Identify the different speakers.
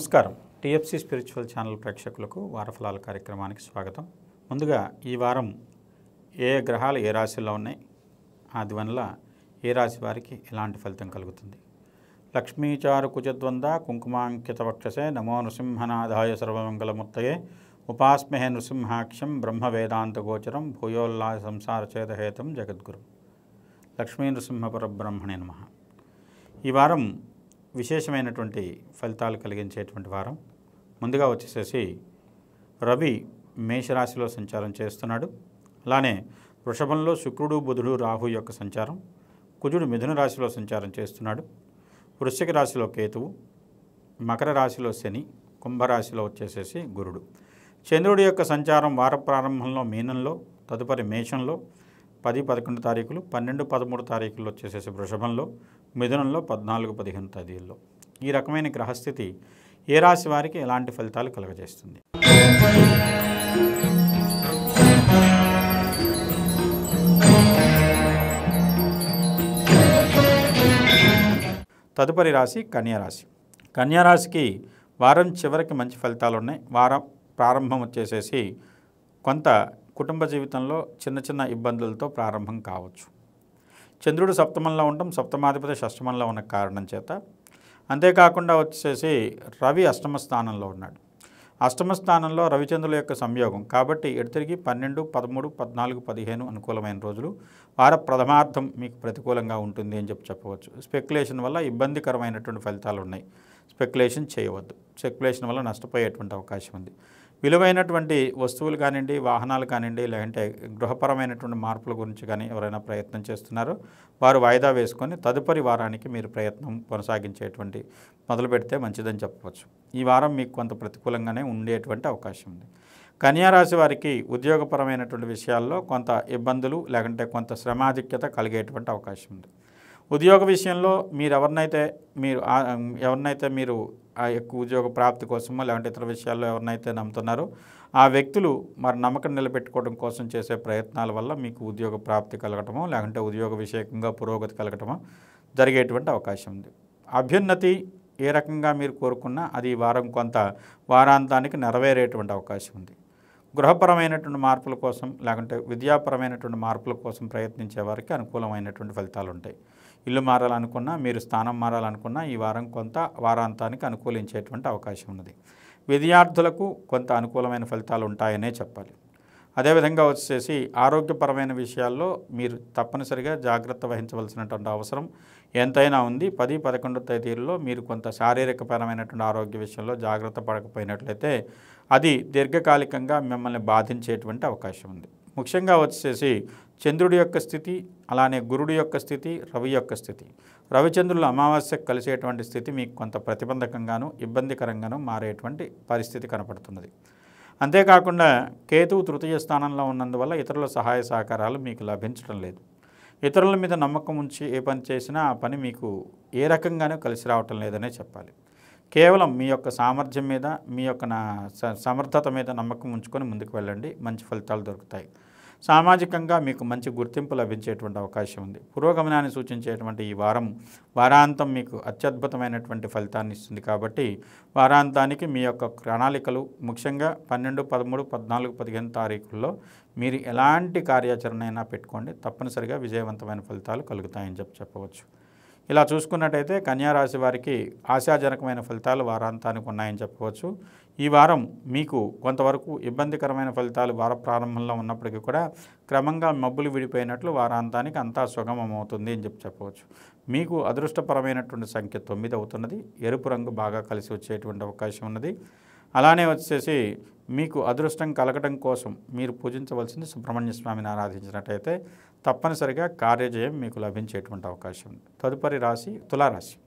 Speaker 1: నమస్కారం TFC spiritual channel ప్రేక్షకులకు వారఫలాల కార్యక్రమానికి స్వాగతం ముందుగా ఈ వారం ఏ గ్రహాలు ఏ రాశిలో ఉన్నాయి అందువల్ల ఏ రాశి వారికి ఎలాంటి ఫలితం కలుగుతుంది లక్ష్మీచారు కుజద్వంద కుంకుమాంకిత వక్షసే నమో నృసింహనాదాయ సర్వమంగళమూర్తయే ఉపాస్మహే నృసింహాక్ష్యం బ్రహ్మ వేదాంత గోచరం భూయోల్లాస సంసార చేతహేతం జగద్గురు లక్ష్మీ నృసింహపుర బ్రహ్మణి నమ ఈ వారం విశేషమైనటువంటి ఫలితాలు కలిగించేటువంటి వారం ముందుగా వచ్చేసేసి రవి మేషరాశిలో సంచారం చేస్తున్నాడు అలానే వృషభంలో శుక్రుడు బుధుడు రాహు యొక్క సంచారం కుజుడు మిథున రాశిలో సంచారం చేస్తున్నాడు వృశ్చిక రాశిలో కేతువు మకర రాశిలో శని కుంభరాశిలో వచ్చేసేసి గురుడు చంద్రుడి యొక్క సంచారం వార ప్రారంభంలో మీనంలో తదుపరి మేషంలో పది పదకొండు తారీఖులు పన్నెండు పదమూడు తారీఖులు వచ్చేసేసి వృషభంలో మిథునంలో పద్నాలుగు పదిహేను తేదీల్లో ఈ రకమైన గ్రహస్థితి ఏ రాశి వారికి ఎలాంటి ఫలితాలు కలుగజేస్తుంది తదుపరి రాశి కన్యారాశి కన్యారాశికి వారం చివరికి మంచి ఫలితాలు ఉన్నాయి వారం ప్రారంభం వచ్చేసేసి కొంత కుటుంబ జీవితంలో చిన్న చిన్న ఇబ్బందులతో ప్రారంభం కావచ్చు చంద్రుడు సప్తమంలో ఉండటం సప్తమాధిపతి షష్టమంలో ఉన్న కారణం చేత అంతేకాకుండా వచ్చేసి రవి అష్టమ స్థానంలో ఉన్నాడు అష్టమ స్థానంలో రవిచంద్రుల యొక్క సంయోగం కాబట్టి ఎటు తిరిగి పన్నెండు పదమూడు పద్నాలుగు పదిహేను అనుకూలమైన రోజులు వార ప్రథమార్థం మీకు ప్రతికూలంగా ఉంటుంది అని చెప్పి చెప్పవచ్చు స్పెక్యులేషన్ వల్ల ఇబ్బందికరమైనటువంటి ఫలితాలు ఉన్నాయి స్పెక్యులేషన్ చేయవద్దు స్పెక్యులేషన్ వల్ల నష్టపోయేటువంటి అవకాశం ఉంది విలువైనటువంటి వస్తువులు కానివ్వండి వాహనాలు కానివ్వండి లేదంటే గృహపరమైనటువంటి మార్పుల గురించి కానీ ఎవరైనా ప్రయత్నం చేస్తున్నారో వారు వాయిదా వేసుకొని తదుపరి వారానికి మీరు ప్రయత్నం కొనసాగించేటువంటి మొదలు పెడితే మంచిదని చెప్పవచ్చు ఈ వారం మీకు కొంత ప్రతికూలంగానే ఉండేటువంటి అవకాశం ఉంది కన్యారాశి వారికి ఉద్యోగపరమైనటువంటి విషయాల్లో కొంత ఇబ్బందులు లేకుంటే కొంత శ్రమాధిక్యత కలిగేటువంటి అవకాశం ఉంది ఉద్యోగ విషయంలో మీరు ఎవరినైతే మీరు ఎవరినైతే మీరు ఆ ఎక్కువ ఉద్యోగ ప్రాప్తి కోసమో లేదంటే ఇతర విషయాల్లో ఎవరినైతే నమ్ముతున్నారో ఆ వ్యక్తులు మరి నమ్మకం నిలబెట్టుకోవడం కోసం చేసే ప్రయత్నాల వల్ల మీకు ఉద్యోగ ప్రాప్తి కలగటమో లేకుంటే ఉద్యోగ విషయకంగా పురోగతి కలగటమో జరిగేటువంటి అవకాశం ఉంది అభ్యున్నతి ఏ రకంగా మీరు కోరుకున్నా అది వారం కొంత వారాంతానికి నెరవేరేటువంటి అవకాశం ఉంది గృహపరమైనటువంటి మార్పుల కోసం లేకుంటే విద్యాపరమైనటువంటి మార్పుల కోసం ప్రయత్నించే వారికి అనుకూలమైనటువంటి ఫలితాలు ఉంటాయి ఇల్లు మారాలనుకున్నా మీరు స్థానం మారాలనుకున్నా ఈ వారం కొంత వారాంతానికి అనుకూలించేటువంటి అవకాశం ఉన్నది విద్యార్థులకు కొంత అనుకూలమైన ఫలితాలు ఉంటాయనే చెప్పాలి అదేవిధంగా వచ్చేసి ఆరోగ్యపరమైన విషయాల్లో మీరు తప్పనిసరిగా జాగ్రత్త వహించవలసినటువంటి అవసరం ఎంతైనా ఉంది పది పదకొండు తేదీల్లో మీరు కొంత శారీరకపరమైనటువంటి ఆరోగ్య విషయంలో జాగ్రత్త పడకపోయినట్లయితే అది దీర్ఘకాలికంగా మిమ్మల్ని బాధించేటువంటి అవకాశం ఉంది ముఖ్యంగా వచ్చేసి చంద్రుడి యొక్క స్థితి అలానే గురుడు యొక్క స్థితి రవి యొక్క స్థితి రవిచంద్రులు అమావాస్య కలిసేటువంటి స్థితి మీకు కొంత ప్రతిబంధకంగాను ఇబ్బందికరంగాను మారేటువంటి పరిస్థితి కనపడుతున్నది అంతేకాకుండా కేతువు తృతీయ స్థానంలో ఉన్నందువల్ల ఇతరుల సహాయ సహకారాలు మీకు లభించడం లేదు ఇతరుల మీద నమ్మకం ఉంచి ఏ పని చేసినా ఆ పని మీకు ఏ రకంగానూ కలిసి రావటం లేదనే చెప్పాలి కేవలం మీ యొక్క సామర్థ్యం మీద మీ యొక్క సమర్థత మీద నమ్మకం ఉంచుకొని ముందుకు వెళ్ళండి మంచి ఫలితాలు దొరుకుతాయి సామాజికంగా మీకు మంచి గుర్తింపు లభించేటువంటి అవకాశం ఉంది పురోగమనాన్ని సూచించేటువంటి ఈ వారం వారాంతం మీకు అత్యద్భుతమైనటువంటి ఫలితాన్ని ఇస్తుంది కాబట్టి వారాంతానికి మీ యొక్క ప్రణాళికలు ముఖ్యంగా పన్నెండు పదమూడు పద్నాలుగు పదిహేను తారీఖుల్లో మీరు ఎలాంటి కార్యాచరణ అయినా పెట్టుకోండి తప్పనిసరిగా విజయవంతమైన ఫలితాలు కలుగుతాయని చెప్పి చెప్పవచ్చు ఇలా చూసుకున్నట్టయితే కన్యారాశి వారికి ఆశాజనకమైన ఫలితాలు వారాంతానికి ఉన్నాయని చెప్పవచ్చు ఈ వారం మీకు కొంతవరకు ఇబ్బందికరమైన ఫలితాలు వార ప్రారంభంలో ఉన్నప్పటికీ కూడా క్రమంగా మబ్బులు విడిపోయినట్లు వారాంతానికి అంతా సుగమం అవుతుంది అని చెప్పి చెప్పవచ్చు మీకు అదృష్టపరమైనటువంటి సంఖ్య తొమ్మిది అవుతున్నది ఎరుపు రంగు బాగా కలిసి వచ్చేటువంటి అవకాశం ఉన్నది అలానే వచ్చేసి మీకు అదృష్టం కలగటం కోసం మీరు పూజించవలసింది సుబ్రహ్మణ్య స్వామిని ఆరాధించినట్టయితే తప్పనిసరిగా కార్యజయం మీకు లభించేటువంటి అవకాశం ఉంది తదుపరి రాశి తులారాశి